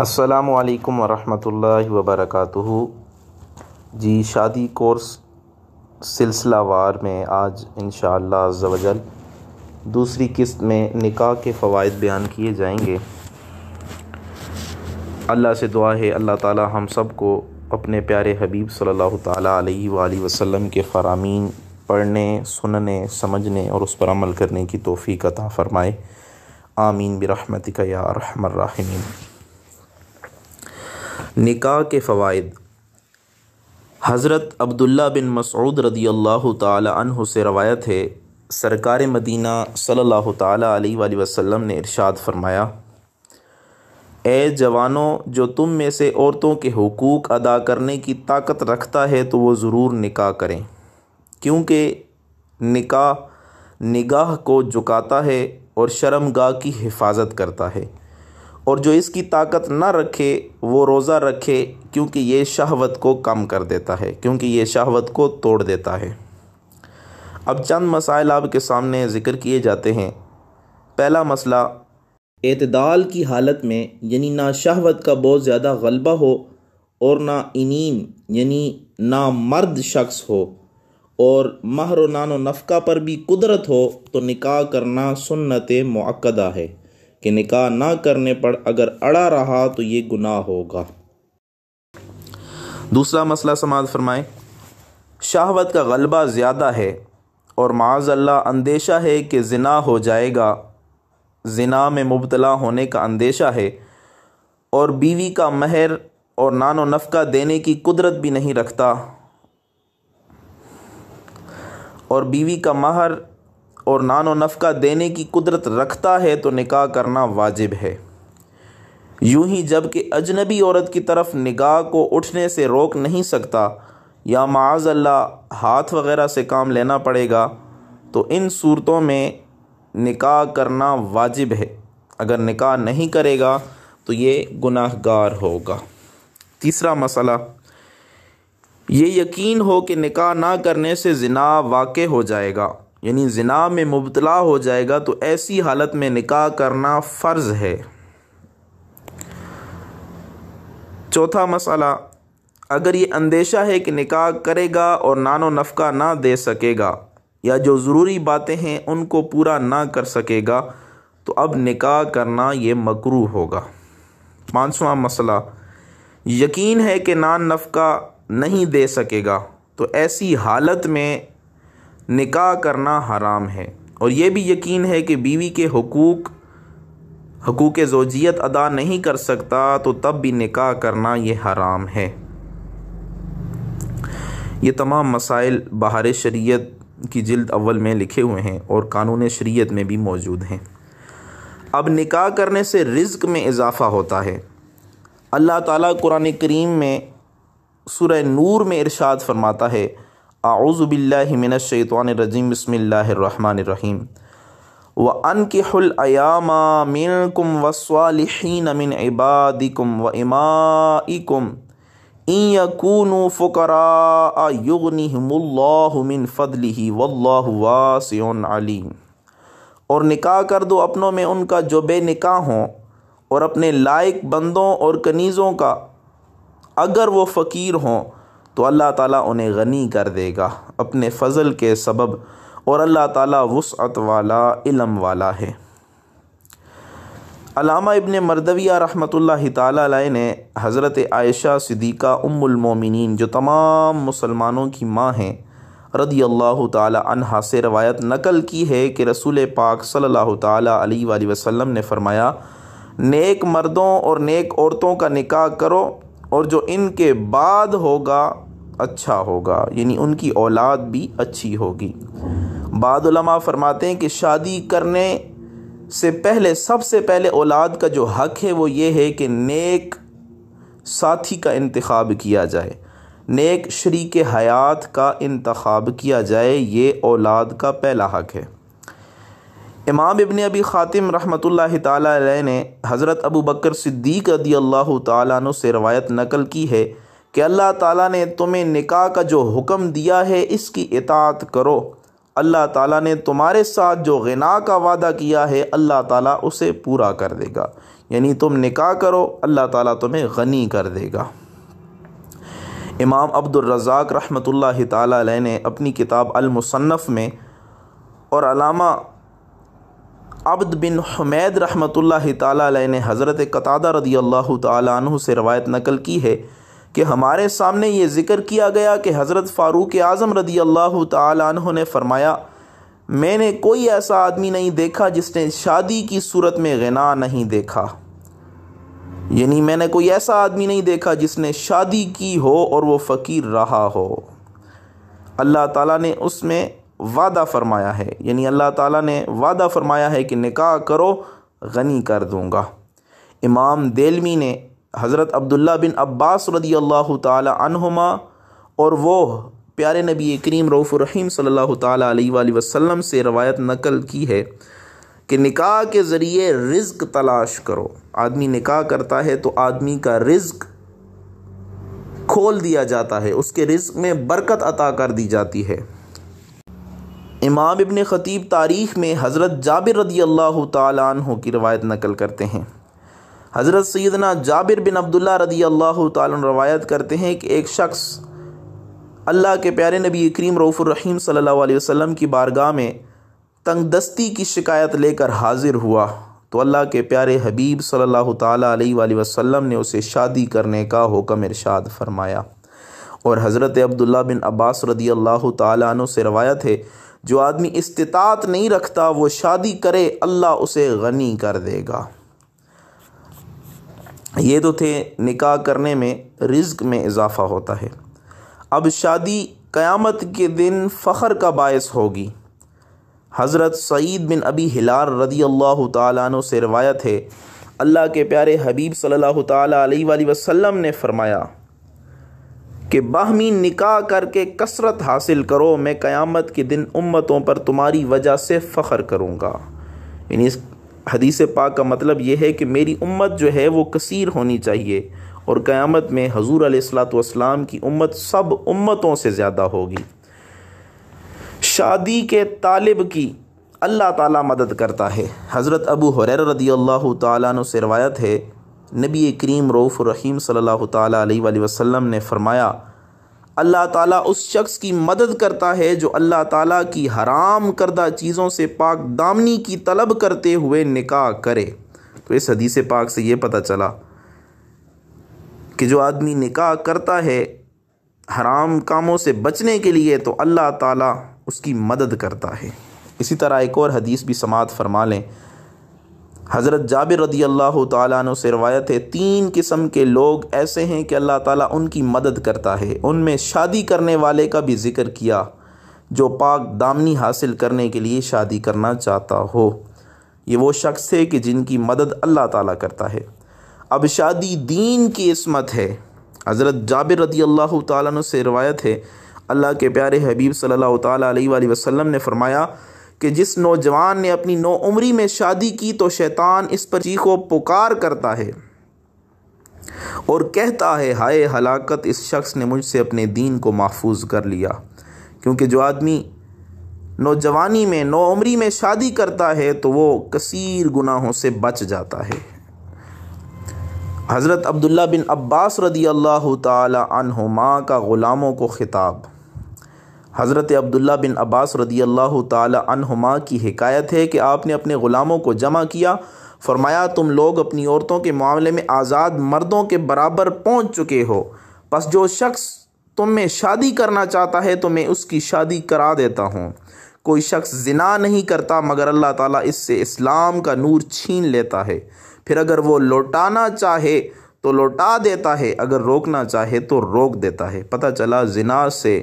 असलकम वरहमल वबरक जी शादी कोर्स सिलसिलावार में आज इन शवजल दूसरी किस्त में निका के फ़वाद बयान किए जाएंगे अल्लाह से दुआ है अल्लाह ताला हम सब को अपने प्यारे हबीब सल्लल्लाहु अलैहि वसल्लम के फ़राम पढ़ने सुनने समझने और उस पर अमल करने की तोफ़ी अता फ़रमाए आमीन बरहमत या रहमर निकाह के फ़वाद हज़रत अब्दुल्ला बिन मसऊद रदी अल्लाह तह से रवायत है सरकार मदीना सल्लल्लाहु अलैहि वसल्लम ने इरशाद फरमाया ए जवानों जो तुम में से औरतों के हकूक़ अदा करने की ताकत रखता है तो वो ज़रूर निकाह करें क्योंकि निकाह निगाह को झुकाता है और शर्मगाह की हिफाजत करता है और जो इसकी ताकत ना रखे वो रोज़ा रखे क्योंकि ये शहवत को कम कर देता है क्योंकि ये शहवत को तोड़ देता है अब चंद मसाइल आपके सामने ज़िक्र किए जाते हैं पहला मसला अतदाल की हालत में यानी ना शहवत का बहुत ज़्यादा गलबा हो और ना इनीम यानी ना मर्द शख्स हो और महर नान नफका पर भी कुदरत हो तो निकाह करना सुन्नत मक्दा है कि निकाह ना करने पर अगर अड़ा रहा तो ये गुनाह होगा दूसरा मसला समाज फरमाए शाहवत का गलबा ज़्यादा है और माजल्ला अंदेशा है कि जना हो जाएगा जना में मुबतला होने का अंदेशा है और बीवी का महर और नानो नफका देने की कुदरत भी नहीं रखता और बीवी का महर और नान व नफ़का देने की कुदरत रखता है तो निकाह करना वाजिब है यूं ही जबकि अजनबी औरत की तरफ निगाह को उठने से रोक नहीं सकता या माज अल्लाह हाथ वगैरह से काम लेना पड़ेगा तो इन सूरतों में निकाह करना वाजिब है अगर निकाह नहीं करेगा तो ये गुनाहगार होगा तीसरा मसला ये यकीन हो कि निकाह ना करने से जना वाक़ हो जाएगा यानी जना में मुबतला हो जाएगा तो ऐसी हालत में निकाह करना फ़र्ज़ है चौथा मसला अगर ये अंदेशा है कि निकाह करेगा और नानो नफ़का ना दे सकेगा या जो ज़रूरी बातें हैं उनको पूरा ना कर सकेगा तो अब निकाह करना ये मकरू होगा पाँचवा मसला यकीन है कि नान नफ़का नहीं दे सकेगा तो ऐसी हालत में निकाह करना हराम है और ये भी यकीन है कि बीवी के हकूक़ हकूक़ जोजियत अदा नहीं कर सकता तो तब भी निकाह करना ये हराम है ये तमाम मसाइल बाहर शरीयत की जिल्द अव्वल में लिखे हुए हैं और कानून शरीयत में भी मौजूद हैं अब निकाह करने से रिज्क में इजाफ़ा होता है अल्लाह ताला कुरान करीम में सूरह नूर में इरशाद फरमाता है आउज़बिल्लिमिनशैतवानरजीम बसमीम व अन के हलयामा मिनकुम वसालहीन मिन इबादिकुम व इमाकुम ईयकून फ़ुकरा युगनिमिन फ़दली वासम और निकाह कर दो अपनों में उनका जो बे बेनिका हों और अपने लायक बंदों और कनीज़ों का अगर वो फ़कीर हों तो अल्लाह ताला उन्हें गनी कर देगा अपने फ़ज़ल के सबब और अल्लाह ताला वसअत वाला इलम वाला है अलामा इबन मरदविया रहमतुल्लाह ताला ने हज़रत आयशा सिद्दीक़ा उम्मुलमोमिन जो तमाम मुसलमानों की माँ हैं रदी अल्लाह तहा से रवायत नकल की है कि रसूल पाक सल्लल्लाहु अलैहि वसल्लम ने फ़रमाया नेक मर्दों और नेक औरतों का निकाह करो और जो इनके बाद होगा अच्छा होगा यानी उनकी औलाद भी अच्छी होगी बाद फरमाते हैं कि शादी करने से पहले सबसे पहले औलाद का जो हक है वो ये है कि नेक साथी का इंतखब किया जाए नेक शरीक हयात का इंतखब किया जाए ये औलाद का पहला हक है इमाम इबन अबी ख़ातिम रहमत ला ने हज़रत अबू बकर सिद्दीक अल्लाह तु से रवायत नकल की है कि अल्लाह ताली ने तुम्हें निका का जो हुक्म दिया है इसकी इतात करो अल्लाह ताली ने तुम्हारे साथ जो गना का वादा किया है अल्लाह ताली उसे पूरा कर देगा यानी तुम निका करो अल्लाह ताली तुम्हें गनी कर देगा इमाम अब्दुलरजाक रहमत ला ने अपनी किताब अलमुसन्फ़ में और अलामा अब्द बिन हमैद रहमत ला ने हज़रत कतादा रदी अल्लाह तु से रवायत नकल की है कि हमारे सामने ये ज़िक्र किया गया कि हज़रत फ़ारूक आज़म रदी अल्लाह तु ने फ़रमाया मैंने कोई ऐसा आदमी नहीं देखा जिसने शादी की सूरत में गना नहीं देखा यानी मैंने कोई ऐसा आदमी नहीं देखा जिसने शादी की हो और वो फ़कीर रहा हो अल्लाह ताला ने उसमें वादा फरमाया है यानी अल्लाह ताला ने वादा फरमाया है कि निकाह करो गनी कर दूँगा इमाम देलमी ने हज़रत अब्दुल्ला बिन अब्बास रदी अल्लाह तुमा और वो प्यारे नबी करीम रऊफ़ रहीम सल्ला वसम से रवायत नकल की है कि निकाह के ज़रिए रिज्क तलाश करो आदमी निकाह करता है तो आदमी का रिज्क खोल दिया जाता है उसके रिज्क में बरकत अता कर दी जाती है इमाम इबन ख़तीब तारीख़ में हज़रत जाबिर रदी अल्लाह तु की रवायत नकल करते हैं हज़रत सैदना जाबिर बिन अब्दुल्ला रदी अल्लाह तवायत करते हैं कि एक शख्स अल्लाह के प्यारे नबी करीम रऊफ़ुररहीम सल्लल्लाहु वसम की बारगाह में तंगदस्ती की शिकायत लेकर हाजिर हुआ तो अल्लाह के प्यारे हबीब सल्ला अलैहि ने उसे शादी करने का हुक्म इरशाद फरमाया और हज़रत अब्दुल्ला बिन अब्बास रदी अल्लाह तु से रवायत है जो आदमी इस्तात नहीं रखता वो शादी करे अल्लाह उसे गनी कर देगा ये तो थे निकाह करने में रिज्क में इजाफ़ा होता है अब शादी क़यामत के दिन फ़खर का बायस होगी हज़रत सईद बिन अबी हिलार रदी अल्लाह तु से रवायत है अल्लाह के प्यारे हबीब सल्ला अलैहि ने फ़रमाया कि बाहमी निकाह करके कसरत हासिल करो मैं क़यामत के दिन उम्मतों पर तुम्हारी वजह से फ़ख्र करूँगा इन हदीस पाक का मतलब यह है कि मेरी उम्मत जो है वो कसीर होनी चाहिए और क़यामत में हजूर अलैहिस्सलाम की उम्मत सब उम्मतों से ज़्यादा होगी शादी के तालिब की अल्लाह ताला मदद करता है हज़रत अबू हर रदी अल्लाह तु से रवायत है नबी करीम रऊफ़ रहीम सल्लल्लाहु अलैहि वसल्लम ने फरमाया अल्लाह ताला उस शख्स की मदद करता है जो अल्लाह ताला की हराम करदा चीज़ों से पाक दामनी की तलब करते हुए निकाह करे तो इस हदीस पाक से ये पता चला कि जो आदमी निकाह करता है हराम कामों से बचने के लिए तो अल्लाह ताला उसकी मदद करता है इसी तरह एक और हदीस भी समात फरमा लें हज़रत जाबिर रदी अल्लाह तु से रवायत है तीन किस्म के लोग ऐसे हैं कि अल्लाह ताली उनकी मदद करता है उनमें शादी करने वाले का भी जिक्र किया जो पाक दामनी हासिल करने के लिए शादी करना चाहता हो ये वो शख्स है कि जिनकी मदद अल्लाह ताली करता है अब शादी दीन की इसमत है हज़रत जाबिर रदी अल्लाह तु से रवायत है अल्लाह के प्यारे हबीब सल्ला अलैहि ने फरमाया कि जिस नौजवान ने अपनी नौ उम्री में शादी की तो शैतान इस पर चीखो पुकार करता है और कहता है हाय हलाकत इस शख्स ने मुझसे अपने दीन को महफूज कर लिया क्योंकि जो आदमी नौजवानी में नौ उम्री में शादी करता है तो वो कसीर गुनाहों से बच जाता है हज़रत अब्दुल्ला बिन अब्बास रदी अल्लाह तुमा का ग़ुलामों को ख़िताब हज़रत अब्दुल्ला बिन अब्बास रदी अल्लाह तुमा की हकायत है कि आपने अपने ग़ुलामों को जमा किया फरमाया तुम लोग अपनी औरतों के मामले में आज़ाद मर्दों के बराबर पहुँच चुके हो बस जो शख्स तुम में शादी करना चाहता है तो मैं उसकी शादी करा देता हूँ कोई शख्स जिना नहीं करता मगर अल्लाह ताला इससे इस्लाम का नूर छीन लेता है फिर अगर वो लौटाना चाहे तो लौटा देता है अगर रोकना चाहे तो रोक देता है पता चला जिना से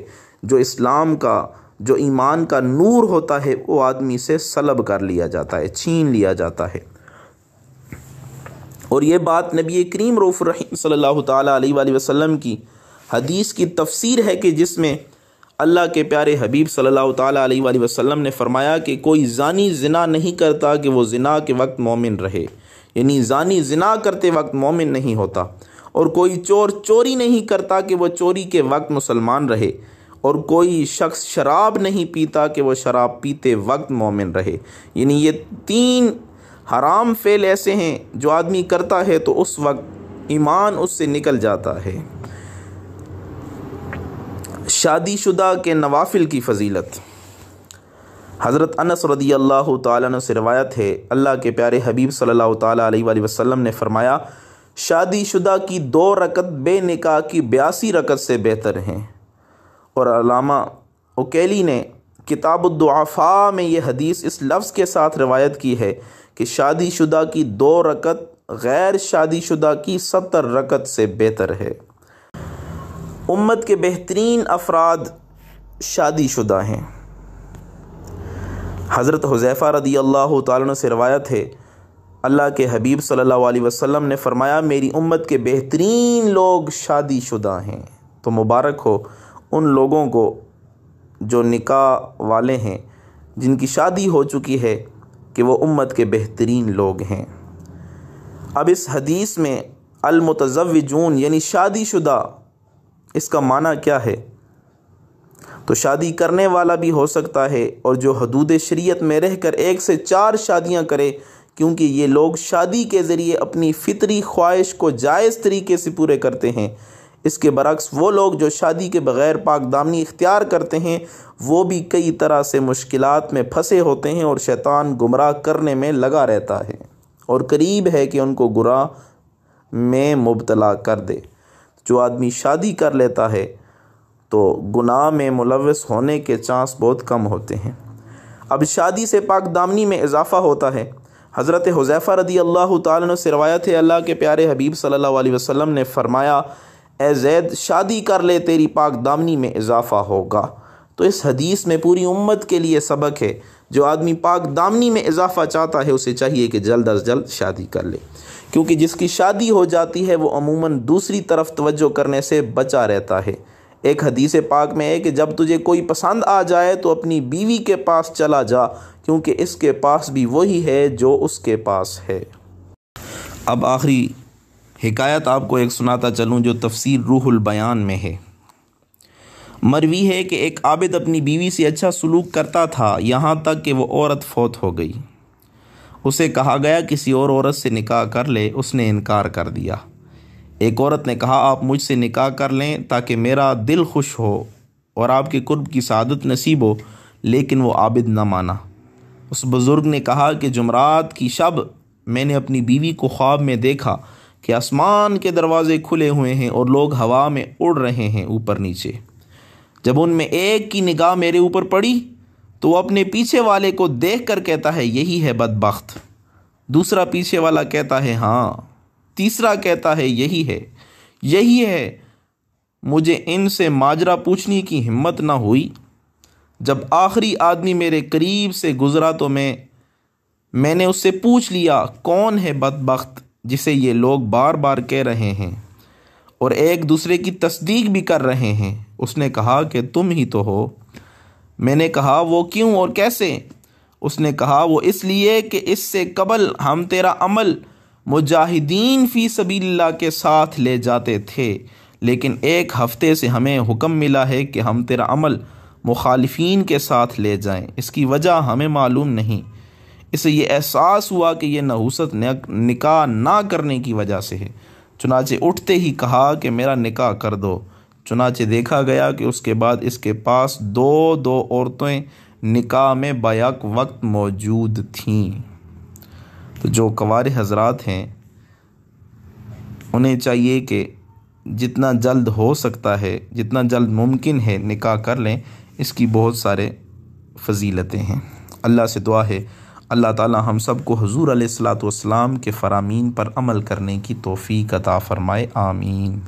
जो इस्लाम का जो ईमान का नूर होता है वो आदमी से सलब कर लिया जाता है छीन लिया जाता है और ये बात नबी करीम रऊफ़ रहीम सल्लल्लाहु अलैहि वसल्लम की हदीस की तफसीर है कि जिसमें अल्लाह के प्यारे हबीब सल्लल्लाहु अलैहि वसल्लम ने फरमाया कि कोई जानी जना नहीं करता कि वो जना के वक्त मोमिन रहे यानी जानी जना करते वक्त मोमिन नहीं होता और कोई चोर चोरी नहीं करता कि वह चोरी के वक्त मुसलमान रहे और कोई शख्स शराब नहीं पीता कि वह शराब पीते वक्त मोमिन रहे यानी ये तीन हराम फेल ऐसे हैं जो आदमी करता है तो उस वक्त ईमान उससे निकल जाता है शादीशुदा के नवाफिल की फजीलत हज़रत अनस रदी अल्लाह से रवायत है अल्लाह के प्यारे हबीब सल्लल्लाहु अलैहि वसल्लम ने फ़रमाया शादीशुदा की दो रकत बे निका की बयासी रकत से बेहतर हैं और अलामा ओकेली ने किताबुद्दुआफ़ा में यह हदीस इस लफ्ज़ के साथ रवायत की है कि शादीशुदा की दो रकत गैर शादीशुदा की सत्तर रकत से बेहतर है उम्मत के बेहतरीन अफराद शादीशुदा हैं हज़रत हुजैफ़ा रदी अल्लाह तन से रवायत है अल्लाह के हबीब सल्लल्लाहु अलैहि वसल्लम ने फ़रमाया मेरी उम्मत के बेहतरीन लोग शादीशुदा हैं तो मुबारक हो उन लोगों को जो निकाह वाले हैं जिनकी शादी हो चुकी है कि वो उम्मत के बेहतरीन लोग हैं अब इस हदीस में अलमतज़वजून यानी शादी शुदा इसका माना क्या है तो शादी करने वाला भी हो सकता है और जो हदूद शरीयत में रहकर एक से चार शादियां करे क्योंकि ये लोग शादी के ज़रिए अपनी फितरी ख्वाहिश को जायज़ तरीके से पूरे करते हैं इसके बरक्स वो लोग जो शादी के बग़ैर पाक दामनी इख्तियार करते हैं वो भी कई तरह से मुश्किल में फंसे होते हैं और शैतान गुमराह करने में लगा रहता है और करीब है कि उनको गुरा में मुबतला कर दे जो आदमी शादी कर लेता है तो गुनाह में मुलवस होने के चांस बहुत कम होते हैं अब शादी से पाक दामनी में इजाफ़ा होता है हज़रत हज़ैफ़ा रदी अल्लाह तवायत है अल्लाह के प्यारे हबीब सल्ला वसम ने फ़रमाया ए जैद शादी कर ले तेरी पाक दामनी में इजाफ़ा होगा तो इस हदीस में पूरी उम्मत के लिए सबक है जो आदमी पाक दामनी में इजाफ़ा चाहता है उसे चाहिए कि जल्द अज जल्द शादी कर ले क्योंकि जिसकी शादी हो जाती है वो अमूमन दूसरी तरफ तवज्जो करने से बचा रहता है एक हदीस पाक में है कि जब तुझे कोई पसंद आ जाए तो अपनी बीवी के पास चला जा क्योंकि इसके पास भी वही है जो उसके पास है अब आखिरी हकायत आपको एक सुनाता चलूँ जो तफसीर रूहुल बयान में है मरवी है कि एक आबिद अपनी बीवी से अच्छा सलूक करता था यहाँ तक कि वह औरत फौत हो गई उसे कहा गया किसी और औरत से निकाह कर ले उसने इनकार कर दिया एक औरत ने कहा आप मुझसे निकाह कर लें ताकि मेरा दिल खुश हो और आपके कुर्ब की सादत नसीब हो लेकिन वो आबिद न माना उस बुज़ुर्ग ने कहा कि जुमरात की शब मैंने अपनी बीवी को ख्वाब में देखा कि आसमान के दरवाज़े खुले हुए हैं और लोग हवा में उड़ रहे हैं ऊपर नीचे जब उनमें एक की निगाह मेरे ऊपर पड़ी तो वह अपने पीछे वाले को देख कर कहता है यही है बदबخت दूसरा पीछे वाला कहता है हाँ तीसरा कहता है यही है यही है मुझे इनसे माजरा पूछने की हिम्मत ना हुई जब आखिरी आदमी मेरे करीब से गुज़रा तो मैं मैंने उससे पूछ लिया कौन है बदबख्त जिसे ये लोग बार बार कह रहे हैं और एक दूसरे की तस्दीक भी कर रहे हैं उसने कहा कि तुम ही तो हो मैंने कहा वो क्यों और कैसे उसने कहा वो इसलिए कि इससे कबल हम तेरा अमल मुजाहिदीन फ़ी सबील्ला के साथ ले जाते थे लेकिन एक हफ़्ते से हमें हुक्म मिला है कि हम तेरा अमल मुखालफी के साथ ले जाएं इसकी वजह हमें मालूम नहीं इसे ये एहसास हुआ कि यह नहूसत निकाह ना करने की वजह से है चुनाचे उठते ही कहा कि मेरा निकाह कर दो चुनाचे देखा गया कि उसके बाद इसके पास दो दो औरतें निकाह में बैक वक्त मौजूद थीं तो जो कवार हजरात हैं उन्हें चाहिए कि जितना जल्द हो सकता है जितना जल्द मुमकिन है निकाह कर लें इसकी बहुत सारे फजीलतें हैं अल्लाह से दुआ है अल्लाह ताला हम सब को हजूर सलाम के फ़रामीन पर अमल करने की तोफ़ी अता फ़रमाए आमीन